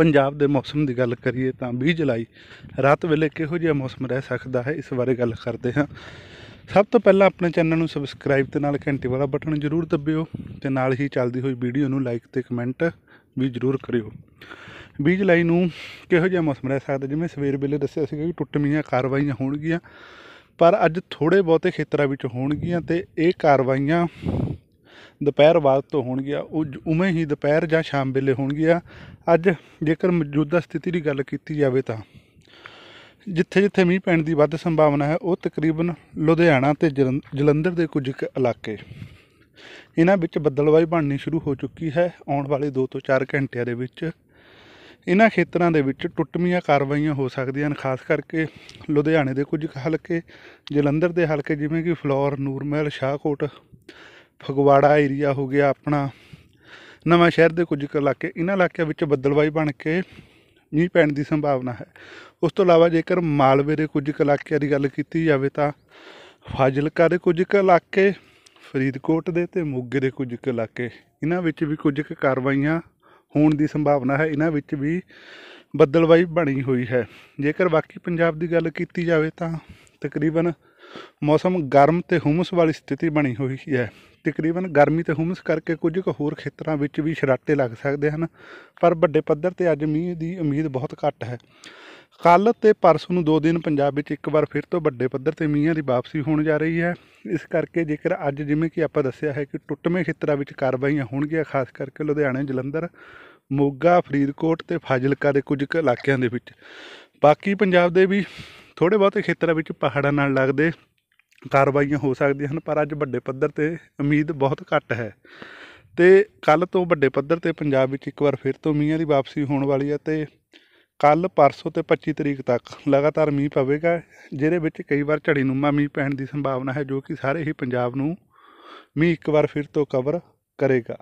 ਪੰਜਾਬ ਦੇ ਮੌਸਮ ਦੀ ਗੱਲ ਕਰੀਏ ਤਾਂ 20 ਜੁਲਾਈ ਰਾਤ ਵੇਲੇ ਕਿਹੋ ਜਿਹਾ ਮੌਸਮ ਰਹਿ ਸਕਦਾ ਹੈ ਇਸ ਬਾਰੇ ਗੱਲ ਕਰਦੇ ਹਾਂ ਸਭ ਤੋਂ ਪਹਿਲਾਂ ਆਪਣੇ ਚੈਨਲ ਨੂੰ ਸਬਸਕ੍ਰਾਈਬ ਤੇ ਨਾਲ ਘੰਟੀ ਵਾਲਾ ਬਟਨ ਜ਼ਰੂਰ ਦਬਿਓ ਤੇ ਨਾਲ ਹੀ ਚੱਲਦੀ ਹੋਈ ਵੀਡੀਓ ਨੂੰ ਲਾਈਕ ਤੇ ਕਮੈਂਟ ਵੀ ਜ਼ਰੂਰ ਕਰਿਓ 20 ਜੁਲਾਈ ਨੂੰ ਕਿਹੋ ਜਿਹਾ ਮੌਸਮ ਰਹਿ ਸਕਦਾ ਜਿਵੇਂ ਸਵੇਰ ਵੇਲੇ ਦੱਸਿਆ ਸੀਗਾ ਕਿ ਟੁੱਟਮੀਆਂ ਕਾਰਵਾਈਆਂ ਹੋਣਗੀਆਂ ਪਰ ਅੱਜ ਥੋੜੇ ਬਹੁਤੇ ਖੇਤਰਾਂ ਵਿੱਚ ਹੋਣਗੀਆਂ ਤੇ ਇਹ ਕਾਰਵਾਈਆਂ ਦੁਪਹਿਰ ਬਾਅਦ ਤੋਂ ਹੋਣਗੀਆਂ ਉਹ ਉਵੇਂ ਹੀ ਦੁਪਹਿਰ ਜਾਂ ਸ਼ਾਮ ਵੇਲੇ ਹੋਣਗੀਆਂ ਅੱਜ ਜੇਕਰ ਮੌਜੂਦਾ ਸਥਿਤੀ ਦੀ ਗੱਲ ਕੀਤੀ ਜਾਵੇ ਤਾਂ ਜਿੱਥੇ ਜਿੱਥੇ ਮੀਂਹ ਪੈਣ ਦੀ ਵੱਧ ਸੰਭਾਵਨਾ ਹੈ ਉਹ ਤਕਰੀਬਨ ਲੁਧਿਆਣਾ ਤੇ ਜਲੰਧਰ ਦੇ ਕੁਝ ਇਲਾਕੇ ਇਹਨਾਂ ਵਿੱਚ ਬੱਦਲਵਾਈ ਬਣਨੀ ਸ਼ੁਰੂ ਹੋ ਚੁੱਕੀ ਹੈ ਆਉਣ ਵਾਲੇ 2 ਤੋਂ 4 ਘੰਟਿਆਂ ਦੇ ਵਿੱਚ ਇਹਨਾਂ ਖੇਤਰਾਂ ਦੇ ਵਿੱਚ ਟੁੱਟਮੀਆਂ ਕਾਰਵਾਈਆਂ ਹੋ ਸਕਦੀਆਂ ਹਨ ਖਾਸ ਕਰਕੇ ਲੁਧਿਆਣੇ ਦੇ ਕੁਝ ਹਲਕੇ ਜਲੰਧਰ ਦੇ ਹਲਕੇ ਜਿਵੇਂ ਕਿ ਫਲੋਰ ਨੂਰਮਹਿਲ ਸ਼ਾਹਕੋਟ ਫਗਵਾੜਾ ਏਰੀਆ ਹੋ ਗਿਆ ਆਪਣਾ ਨਵਾਂ ਸ਼ਹਿਰ ਦੇ ਕੁਝ ਇਲਾਕੇ ਇਹਨਾਂ ਇਲਾਕਿਆਂ ਵਿੱਚ ਬੱਦਲਵਾਈ ਬਣ ਕੇ ਮੀਂਹ ਪੈਣ ਦੀ ਸੰਭਾਵਨਾ ਹੈ ਉਸ ਤੋਂ ਇਲਾਵਾ ਜੇਕਰ ਮਾਲਵੇ ਦੇ ਕੁਝ ਇਲਾਕਿਆਂ ਦੀ ਗੱਲ ਕੀਤੀ ਜਾਵੇ ਤਾਂ ਫਾਜ਼ਿਲਕਾ ਦੇ ਕੁਝ ਇਲਾਕੇ ਫਰੀਦਕੋਟ ਦੇ ਤੇ ਮੋਗੇ ਦੇ ਕੁਝ ਇਲਾਕੇ ਇਹਨਾਂ ਵਿੱਚ ਵੀ ਕੁਝ ਕਾਰਵਾਈਆਂ ਹੋਣ ਦੀ ਸੰਭਾਵਨਾ ਹੈ ਇਹਨਾਂ ਵਿੱਚ ਵੀ ਬੱਦਲਵਾਈ ਬਣੀ ਹੋਈ ਹੈ ਜੇਕਰ ਬਾਕੀ ਪੰਜਾਬ ਦੀ ਗੱਲ ਕੀਤੀ ਜਾਵੇ ਤਾਂ ਤਕਰੀਬਨ ਮੌਸਮ ਗਰਮ ਤੇ ਹਮਸ ਵਾਲੀ ਸਥਿਤੀ ਬਣੀ ਹੋਈ ਹੈ ਤਕਰੀਬਨ ਗਰਮੀ ਤੇ ਹਮਸ ਕਰਕੇ ਕੁਝ ਕੁ ਹੋਰ ਖੇਤਰਾਂ ਵਿੱਚ ਵੀ ਛਰਾਟੇ ਲੱਗ ਸਕਦੇ ਹਨ ਪਰ ਵੱਡੇ ਪੱਧਰ ਤੇ ਅੱਜ ਮੀਂਹ ਦੀ ਉਮੀਦ ਬਹੁਤ ਘੱਟ ਹੈ ਕੱਲ ਤੇ ਪਰਸੋਂ ਨੂੰ ਦੋ ਦਿਨ ਪੰਜਾਬ ਵਿੱਚ ਇੱਕ ਵਾਰ ਫਿਰ ਤੋਂ ਵੱਡੇ ਪੱਧਰ ਤੇ ਮੀਂਹਾਂ ਦੀ ਵਾਪਸੀ ਹੋਣ ਜਾ ਰਹੀ ਹੈ ਇਸ ਕਰਕੇ ਜੇਕਰ ਅੱਜ ਜਿਵੇਂ ਕਿ ਆਪਾਂ ਦੱਸਿਆ ਹੈ ਕਿ ਟੁੱਟਵੇਂ ਖੇਤਰਾਂ ਵਿੱਚ ਕਾਰਵਾਈਆਂ ਹੋਣਗੀਆਂ ਖਾਸ ਕਰਕੇ ਲੁਧਿਆਣਾ ਜਲੰਧਰ ਮੋਗਾ ਫਰੀਦਕੋਟ ਤੇ ਫਾਜ਼ਿਲਕਾ ਦੇ ਕੁਝ ਇਲਾਕਿਆਂ ਦੇ ਵਿੱਚ ਬਾਕੀ ਪੰਜਾਬ ਦੇ ਵੀ ਥੋੜੇ ਬਹੁਤੇ ਖੇਤਰਾਂ ਵਿੱਚ ਪਹਾੜਾਂ ਨਾਲ ਲੱਗਦੇ ਕਾਰਵਾਈਆਂ ਹੋ ਸਕਦੀਆਂ ਹਨ ਪਰ ਅੱਜ ਵੱਡੇ ਪੱਧਰ ਤੇ ਉਮੀਦ ਬਹੁਤ ਘੱਟ ਹੈ ਤੇ ਕੱਲ ਤੋਂ ਵੱਡੇ ਪੱਧਰ ਤੇ ਪੰਜਾਬ ਵਿੱਚ ਇੱਕ ਵਾਰ ਫਿਰ ਤੋਂ ਮੀਂਹਾਂ ਦੀ ਵਾਪਸੀ ਹੋਣ ਵਾਲੀ ਹੈ ਤੇ ਕੱਲ ਪਰਸੋਂ ਤੇ 25 ਤਰੀਕ ਤੱਕ ਲਗਾਤਾਰ ਮੀਂਹ ਪਵੇਗਾ ਜਿਹਦੇ ਵਿੱਚ ਕਈ ਵਾਰ ਝੜੀਨੁਮਾ ਮੀਂਹ ਪੈਣ ਦੀ ਸੰਭਾਵਨਾ ਹੈ ਜੋ ਕਿ ਸਾਰੇ ਹੀ ਪੰਜਾਬ ਨੂੰ ਮੀਂਹ ਇੱਕ ਵਾਰ ਫਿਰ ਤੋਂ ਕਵਰ ਕਰੇਗਾ